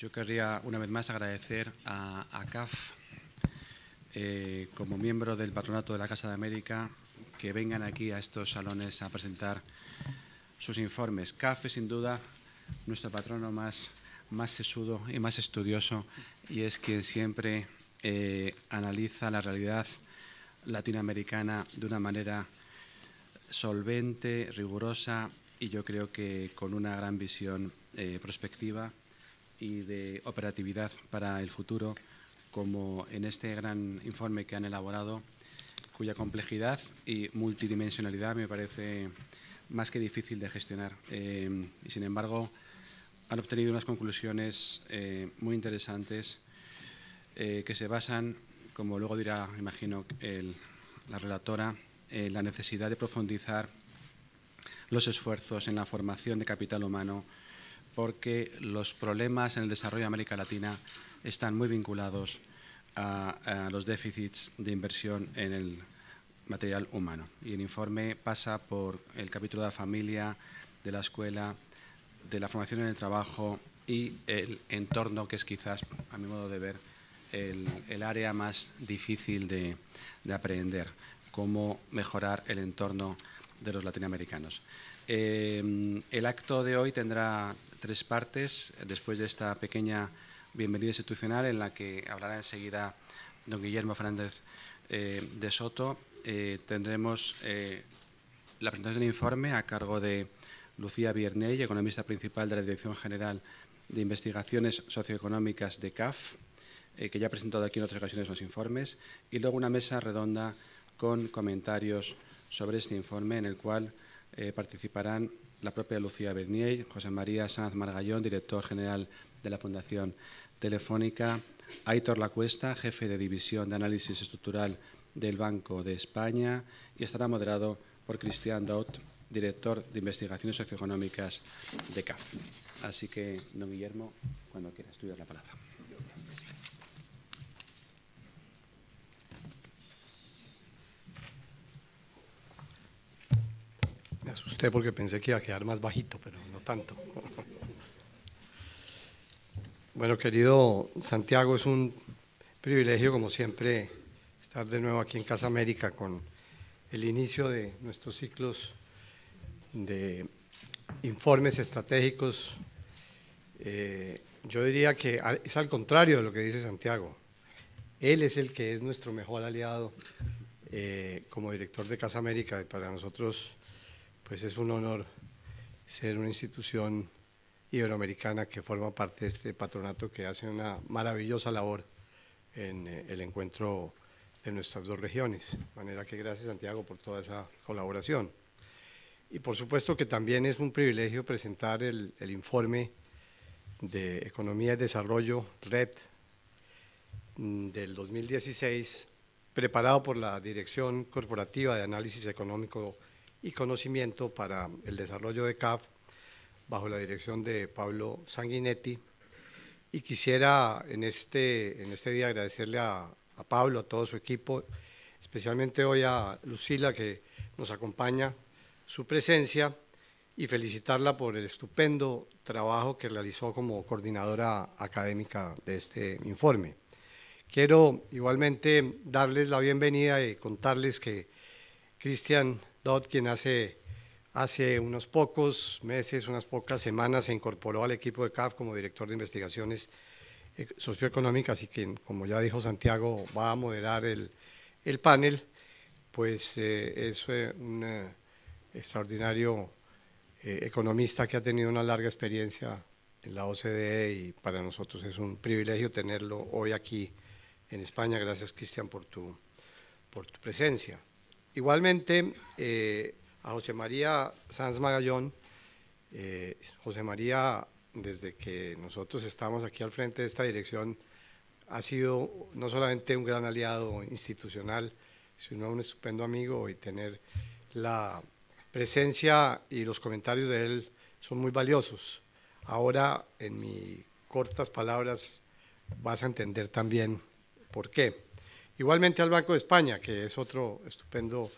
Yo querría una vez más agradecer a CAF eh, como miembro del patronato de la Casa de América, que vengan aquí a estos salones a presentar sus informes. CAF es sin duda nuestro patrono más, sesudo y más estudioso y es quien siempre eh, analiza la realidad latinoamericana de una manera solvente, rigurosa y yo creo que con una gran visión eh, prospectiva y de operatividad para el futuro, como en este gran informe que han elaborado, cuya complejidad y multidimensionalidad me parece más que difícil de gestionar. Eh, y sin embargo, han obtenido unas conclusiones eh, muy interesantes eh, que se basan, como luego dirá, imagino, la relatora, en la necesidad de profundizar los esfuerzos en la formación de capital humano porque los problemas en el desarrollo de América Latina están muy vinculados a, los déficits de inversión en el material humano. Y el informe pasa por el capítulo de la familia, de la escuela, de la formación en el trabajo y el entorno, que es quizás, a mi modo de ver, el, área más difícil de, aprender, cómo mejorar el entorno de los latinoamericanos. Eh, el acto de hoy tendrá tres partes. Eh, después de esta pequeña bienvenida institucional en la que hablará enseguida don Guillermo Fernández eh, de Soto, eh, tendremos la presentación del informe a cargo de Lucía Vierney, economista principal de la Dirección General de Investigaciones Socioeconómicas de CAF, que ya ha presentado aquí en otras ocasiones los informes, y luego una mesa redonda con comentarios sobre este informe en el cual participarán la propia Lucía Bernier, José María Sanz Margallón, director general de la Fundación Telefónica, Aitor Lacuesta, jefe de división de análisis estructural del Banco de España, y estará moderado por Cristian Daut, director de investigaciones socioeconómicas de CAF. Así que, don Guillermo, cuando quieras, tú la palabra. asusté porque pensé que iba a quedar más bajito, pero no tanto. Bueno, querido Santiago, es un privilegio, como siempre, estar de nuevo aquí en Casa América con el inicio de nuestros ciclos de informes estratégicos. Eh, yo diría que es al contrario de lo que dice Santiago. Él es el que es nuestro mejor aliado eh, como director de Casa América y para nosotros pues es un honor ser una institución iberoamericana que forma parte de este patronato que hace una maravillosa labor en eh, el encuentro de nuestras dos regiones. De manera que gracias Santiago por toda esa colaboración. Y por supuesto que también es un privilegio presentar el, el informe de Economía y Desarrollo, RED, mm, del 2016, preparado por la Dirección Corporativa de Análisis Económico y conocimiento para el desarrollo de CAF bajo la dirección de Pablo Sanguinetti. Y quisiera en este, en este día agradecerle a, a Pablo, a todo su equipo, especialmente hoy a Lucila que nos acompaña, su presencia y felicitarla por el estupendo trabajo que realizó como coordinadora académica de este informe. Quiero igualmente darles la bienvenida y contarles que Cristian Dodd, quien hace, hace unos pocos meses, unas pocas semanas, se incorporó al equipo de CAF como director de investigaciones eh, socioeconómicas y quien, como ya dijo Santiago, va a moderar el, el panel, pues eh, es eh, un extraordinario economista que ha tenido una larga experiencia en la OCDE y para nosotros es un privilegio tenerlo hoy aquí en España. Gracias, Cristian, por tu, por tu presencia. Igualmente, eh, a José María Sanz Magallón, eh, José María, desde que nosotros estamos aquí al frente de esta dirección, ha sido no solamente un gran aliado institucional, sino un estupendo amigo y tener la presencia y los comentarios de él son muy valiosos. Ahora, en mis cortas palabras, vas a entender también por qué. Igualmente al Banco de España, que es otro estupendo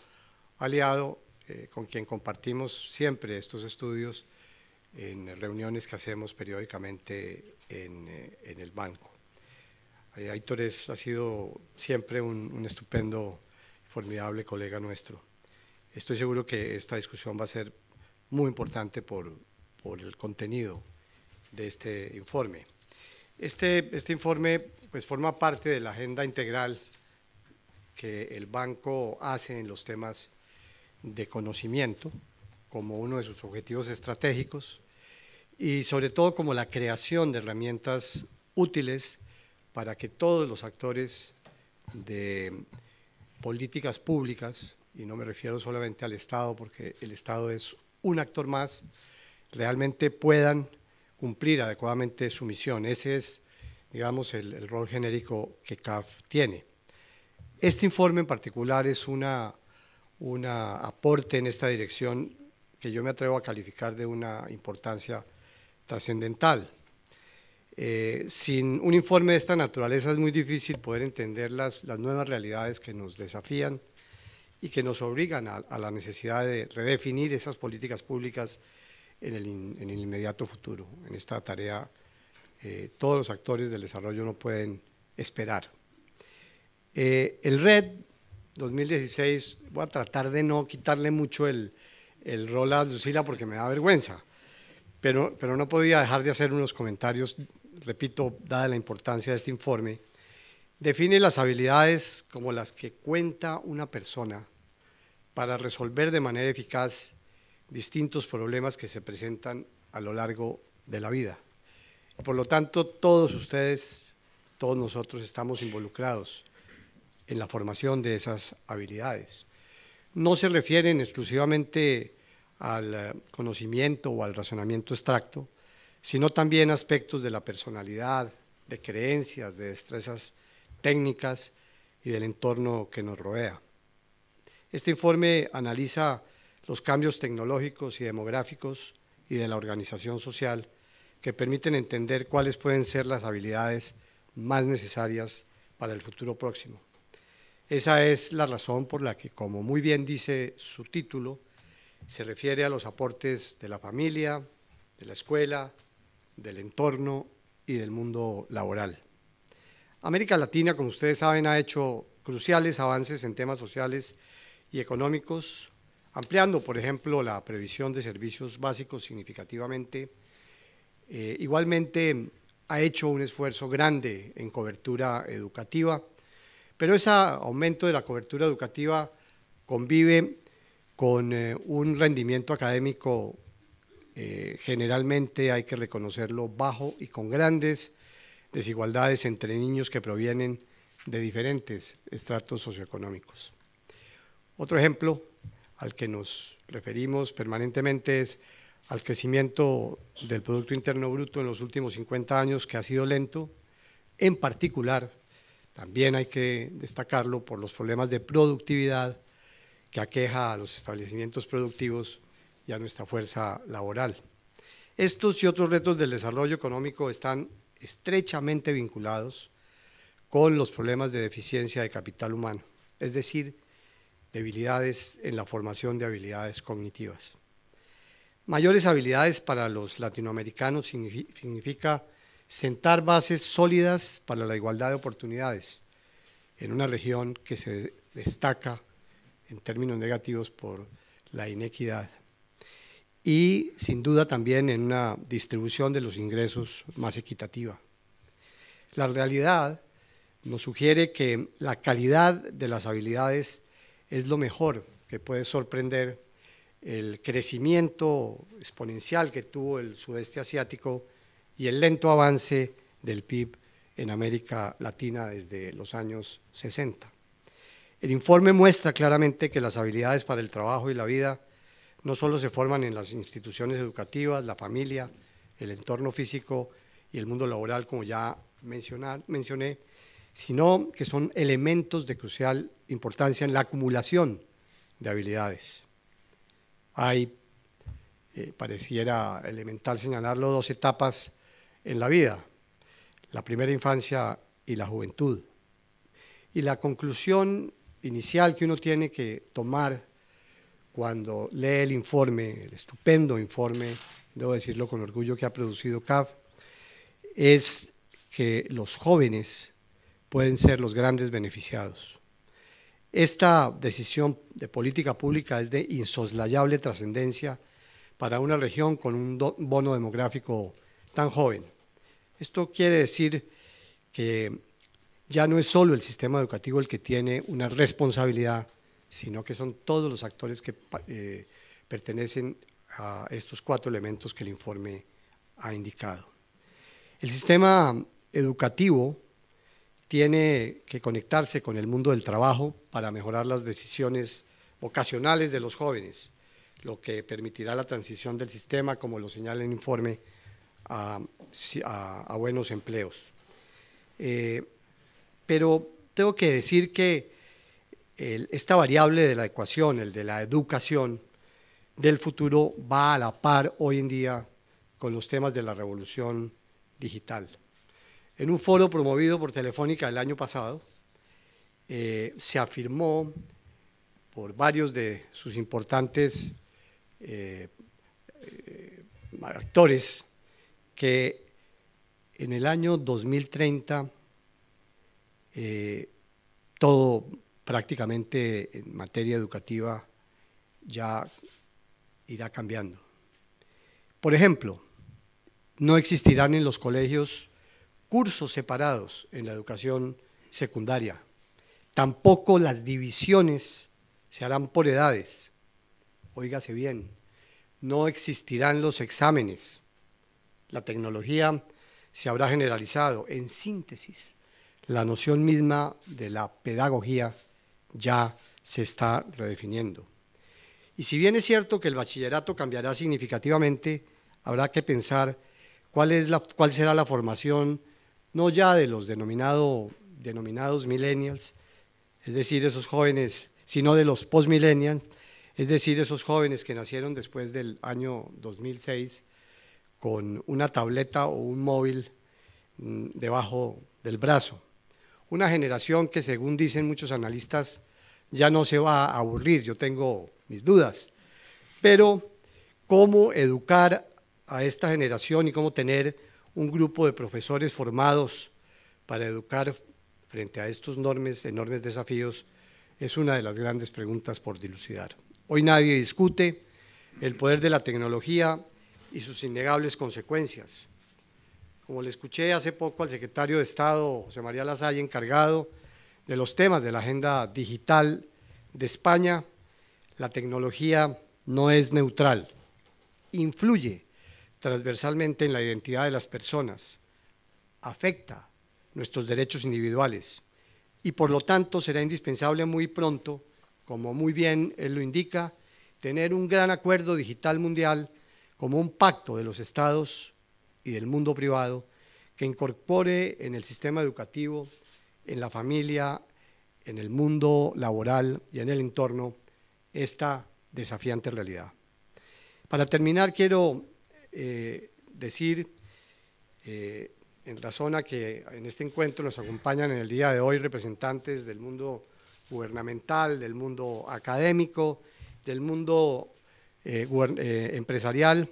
aliado eh, con quien compartimos siempre estos estudios en reuniones que hacemos periódicamente en, eh, en el banco. Eh, Aitor es, ha sido siempre un, un estupendo, formidable colega nuestro. Estoy seguro que esta discusión va a ser muy importante por, por el contenido de este informe. Este, este informe pues, forma parte de la agenda integral que el banco hace en los temas de conocimiento como uno de sus objetivos estratégicos y sobre todo como la creación de herramientas útiles para que todos los actores de políticas públicas, y no me refiero solamente al Estado, porque el Estado es un actor más, realmente puedan cumplir adecuadamente su misión. Ese es, digamos, el, rol genérico que CAF tiene. Este informe en particular es un aporte en esta dirección que yo me atrevo a calificar de una importancia trascendental. Eh, sin un informe de esta naturaleza es muy difícil poder entender las, nuevas realidades que nos desafían y que nos obligan a, la necesidad de redefinir esas políticas públicas en el, inmediato futuro. En esta tarea eh, todos los actores del desarrollo no pueden esperar. Eh, el Red 2016, voy a tratar de no quitarle mucho el, el rol a Lucila porque me da vergüenza, pero, pero no podía dejar de hacer unos comentarios, repito, dada la importancia de este informe. Define las habilidades como las que cuenta una persona para resolver de manera eficaz distintos problemas que se presentan a lo largo de la vida. Por lo tanto, todos ustedes, todos nosotros estamos involucrados en la formación de esas habilidades. No se refieren exclusivamente al eh, conocimiento o al razonamiento extracto, sino también aspectos de la personalidad, de creencias, de destrezas técnicas y del entorno que nos rodea. Este informe analiza los cambios tecnológicos y demográficos y de la organización social que permiten entender cuáles pueden ser las habilidades más necesarias para el futuro próximo. Esa es la razón por la que, como muy bien dice su título, se refiere a los aportes de la familia, de la escuela, del entorno y del mundo laboral. América Latina, como ustedes saben, ha hecho cruciales avances en temas sociales y económicos, ampliando, por ejemplo, la previsión de servicios básicos significativamente. Eh, igualmente, ha hecho un esfuerzo grande en cobertura educativa pero ese aumento de la cobertura educativa convive con eh, un rendimiento académico eh, generalmente, hay que reconocerlo, bajo y con grandes desigualdades entre niños que provienen de diferentes estratos socioeconómicos. Otro ejemplo al que nos referimos permanentemente es al crecimiento del Producto Interno Bruto en los últimos 50 años, que ha sido lento, en particular también hay que destacarlo por los problemas de productividad que aqueja a los establecimientos productivos y a nuestra fuerza laboral. Estos y otros retos del desarrollo económico están estrechamente vinculados con los problemas de deficiencia de capital humano, es decir, debilidades en la formación de habilidades cognitivas. Mayores habilidades para los latinoamericanos significa sentar bases sólidas para la igualdad de oportunidades en una región que se destaca en términos negativos por la inequidad y sin duda también en una distribución de los ingresos más equitativa. La realidad nos sugiere que la calidad de las habilidades es lo mejor que puede sorprender el crecimiento exponencial que tuvo el sudeste asiático y el lento avance del PIB en América Latina desde los años 60. El informe muestra claramente que las habilidades para el trabajo y la vida no solo se forman en las instituciones educativas, la familia, el entorno físico y el mundo laboral, como ya mencioné, sino que son elementos de crucial importancia en la acumulación de habilidades. Hay, eh, pareciera elemental señalarlo, dos etapas en la vida, la primera infancia y la juventud. Y la conclusión inicial que uno tiene que tomar cuando lee el informe, el estupendo informe, debo decirlo con orgullo, que ha producido CAF, es que los jóvenes pueden ser los grandes beneficiados. Esta decisión de política pública es de insoslayable trascendencia para una región con un bono demográfico tan joven. Esto quiere decir que ya no es solo el sistema educativo el que tiene una responsabilidad, sino que son todos los actores que eh, pertenecen a estos cuatro elementos que el informe ha indicado. El sistema educativo tiene que conectarse con el mundo del trabajo para mejorar las decisiones vocacionales de los jóvenes, lo que permitirá la transición del sistema, como lo señala el informe, a, buenos empleos. Eh, pero tengo que decir que esta variable de la ecuación, el de la educación del futuro, va a la par hoy en día con los temas de la revolución digital. En un foro promovido por Telefónica el año pasado, eh, se afirmó por varios de sus importantes eh, actores que en el año 2030 eh, todo prácticamente en materia educativa ya irá cambiando. Por ejemplo, no existirán en los colegios cursos separados en la educación secundaria. Tampoco las divisiones se harán por edades. Óigase bien, no existirán los exámenes la tecnología se habrá generalizado. En síntesis, la noción misma de la pedagogía ya se está redefiniendo. Y si bien es cierto que el bachillerato cambiará significativamente, habrá que pensar cuál, será la formación, no ya de los denominados millennials, es decir, esos jóvenes, sino de los post-millennials, es decir, esos jóvenes que nacieron después del año 2006 con una tableta o un móvil mm, debajo del brazo. Una generación que, según dicen muchos analistas, ya no se va a aburrir, yo tengo mis dudas. Pero, ¿cómo educar a esta generación y cómo tener un grupo de profesores formados para educar frente a estos enormes, enormes desafíos? Es una de las grandes preguntas por dilucidar. Hoy nadie discute el poder de la tecnología y sus innegables consecuencias. Como le escuché hace poco al secretario de Estado, José María Lasalle, encargado de los temas de la agenda digital de España, la tecnología no es neutral, influye transversalmente en la identidad de las personas, afecta nuestros derechos individuales y por lo tanto será indispensable muy pronto, como muy bien él lo indica, tener un gran acuerdo digital mundial como un pacto de los estados y del mundo privado que incorpore en el sistema educativo, en la familia, en el mundo laboral y en el entorno esta desafiante realidad. Para terminar, quiero eh, decir, eh, en razón zona que en este encuentro nos acompañan en el día de hoy representantes del mundo gubernamental, del mundo académico, del mundo eh, eh, empresarial,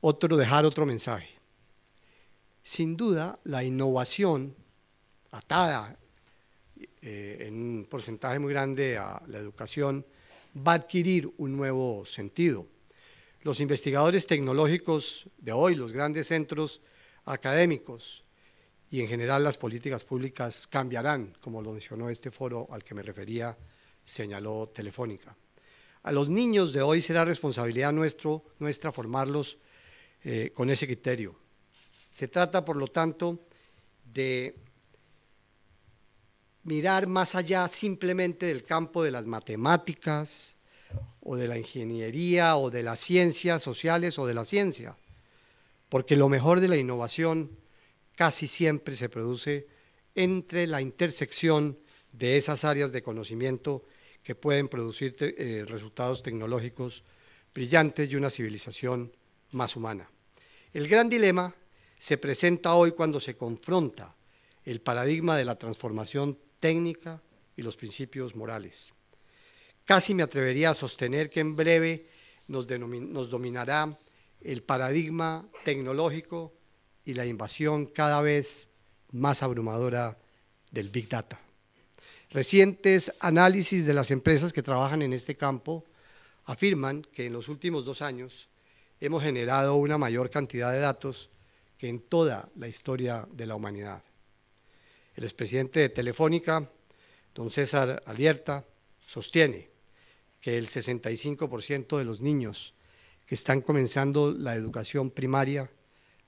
otro, dejar otro mensaje. Sin duda, la innovación atada eh, en un porcentaje muy grande a la educación va a adquirir un nuevo sentido. Los investigadores tecnológicos de hoy, los grandes centros académicos y en general las políticas públicas cambiarán, como lo mencionó este foro al que me refería, señaló Telefónica. A los niños de hoy será responsabilidad nuestra formarlos eh, con ese criterio. Se trata, por lo tanto, de mirar más allá simplemente del campo de las matemáticas o de la ingeniería o de las ciencias sociales o de la ciencia, porque lo mejor de la innovación casi siempre se produce entre la intersección de esas áreas de conocimiento que pueden producir eh, resultados tecnológicos brillantes y una civilización más humana. El gran dilema se presenta hoy cuando se confronta el paradigma de la transformación técnica y los principios morales. Casi me atrevería a sostener que en breve nos dominará el paradigma tecnológico y la invasión cada vez más abrumadora del Big Data. Recientes análisis de las empresas que trabajan en este campo afirman que en los últimos dos años hemos generado una mayor cantidad de datos que en toda la historia de la humanidad. El expresidente de Telefónica, don César Alierta, sostiene que el 65% de los niños que están comenzando la educación primaria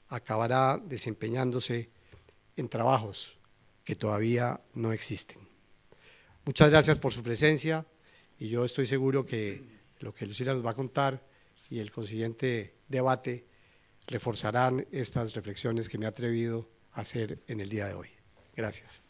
acabará desempeñándose en trabajos que todavía no existen. Muchas gracias por su presencia y yo estoy seguro que lo que Lucila nos va a contar y el consiguiente debate reforzarán estas reflexiones que me he atrevido a hacer en el día de hoy. Gracias.